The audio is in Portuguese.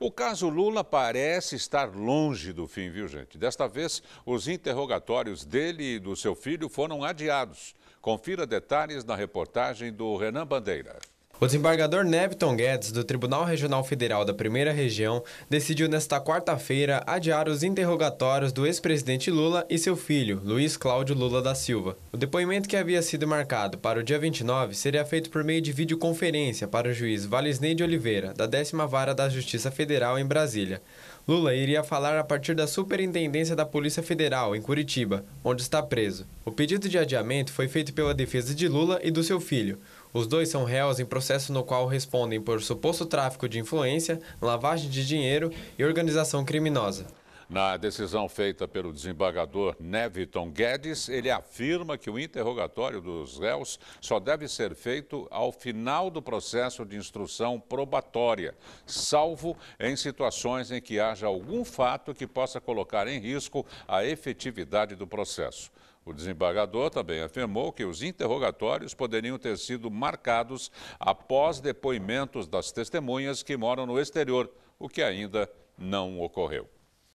O caso Lula parece estar longe do fim, viu, gente? Desta vez, os interrogatórios dele e do seu filho foram adiados. Confira detalhes na reportagem do Renan Bandeira. O desembargador Neviton Guedes, do Tribunal Regional Federal da Primeira Região, decidiu nesta quarta-feira adiar os interrogatórios do ex-presidente Lula e seu filho, Luiz Cláudio Lula da Silva. O depoimento que havia sido marcado para o dia 29 seria feito por meio de videoconferência para o juiz Valisney de Oliveira, da 10 Vara da Justiça Federal em Brasília. Lula iria falar a partir da Superintendência da Polícia Federal, em Curitiba, onde está preso. O pedido de adiamento foi feito pela defesa de Lula e do seu filho. Os dois são réus em processo no qual respondem por suposto tráfico de influência, lavagem de dinheiro e organização criminosa. Na decisão feita pelo desembargador Neviton Guedes, ele afirma que o interrogatório dos réus só deve ser feito ao final do processo de instrução probatória, salvo em situações em que haja algum fato que possa colocar em risco a efetividade do processo. O desembargador também afirmou que os interrogatórios poderiam ter sido marcados após depoimentos das testemunhas que moram no exterior, o que ainda não ocorreu.